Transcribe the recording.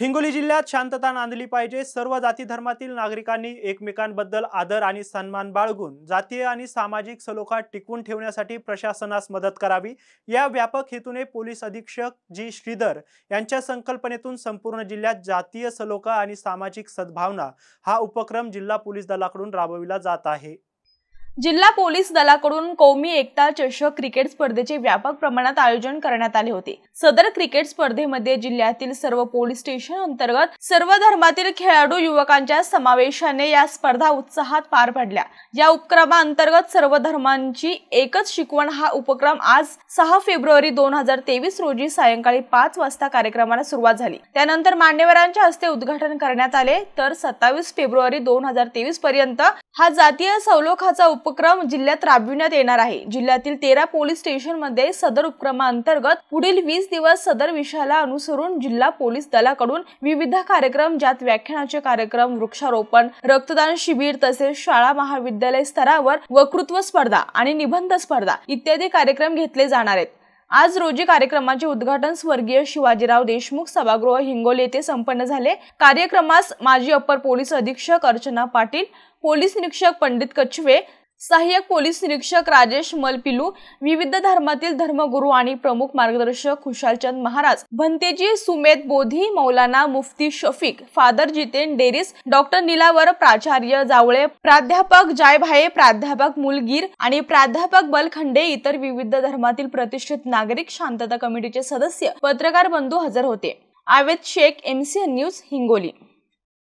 हिंगोली जिल्ह्यात शांतता नांदली पाहिजे सर्व जाती धर्मातील नागरिकांनी एकमेकांबद्दल आदर आणि सन्मान बाळगून जातीय आणि सामाजिक सलोखा टिकवून ठेवण्यासाठी प्रशासनास मदत करावी या व्यापक हेतूने पोलीस अधीक्षक जी श्रीधर यांच्या संकल्पनेतून संपूर्ण जिल्ह्यात जातीय सलोखा आणि सामाजिक सद्भावना हा उपक्रम जिल्हा पोलीस दलाकडून राबविला जात आहे जिल्हा पोलीस दलाकडून कौमी एकता चषक क्रिकेट स्पर्धेचे व्यापक प्रमाणात आयोजन करण्यात आले होते सदर क्रिकेट स्पर्धेमध्ये जिल्ह्यातील सर्व पोलीस स्टेशन अंतर्गत सर्व धर्मातील खेळाडू युवकांच्या समावेशाने या स्पर्धा उत्साहात पार पडल्या या उपक्रमाअंतर्गत सर्व धर्मांची एकच शिकवण हा उपक्रम आज सहा फेब्रुवारी दोन हजार तेवीस रोजी सायंकाळी पाच वाजता कार्यक्रमाला सुरुवात झाली त्यानंतर मान्यवरांच्या हस्ते उद्घाटन करण्यात आले तर सत्तावीस फेब्रुवारी दोन हजार तेवीस पर्यंत हा जातीय सवलोखाचा उप उपक्रम जिल्ह्यात राबविण्यात येणार आहे जिल्ह्यातील तेरा पोलीस स्टेशनमध्ये सदर उपक्रमाअंतर्गत पुढील वीस दिवस सदर विषयाला अनुसरून जिल्हा पोलीस दलाकडून विविध कार्यक्रम ज्यात व्याख्यानाचे कार्यक्रम वृक्षारोपण रक्तदान शिबिर तसेच शाळा महाविद्यालय स्तरावर वक्तृत्व स्पर्धा आणि निबंध स्पर्धा इत्यादी कार्यक्रम घेतले जाणार आहेत आज रोजी कार्यक्रमाचे उद्घाटन स्वर्गीय शिवाजीराव देशमुख सभागृह हिंगोली येथे संपन्न झाले कार्यक्रमास माजी अप्पर पोलीस अधीक्षक अर्चना पाटील पोलीस निरीक्षक पंडित कछवे सहाय्यक पोलीस निरीक्षक राजेश मलपिलू विविध धर्मातील धर्मगुरू आणि प्रमुख मार्गदर्शक खुशालचंद महाराज भंतेजी सुमेध बोधी मौलाना मुफ्ती शफीक फादर जितेन डेरिस डॉक्टर निलावर प्राचार्य जावळे प्राध्यापक जायभाये प्राध्यापक मुलगीर आणि प्राध्यापक बलखंडे इतर विविध धर्मातील प्रतिष्ठित नागरिक शांतता कमिटीचे सदस्य पत्रकार बंधू हजर होते आवेद शेख एम न्यूज हिंगोली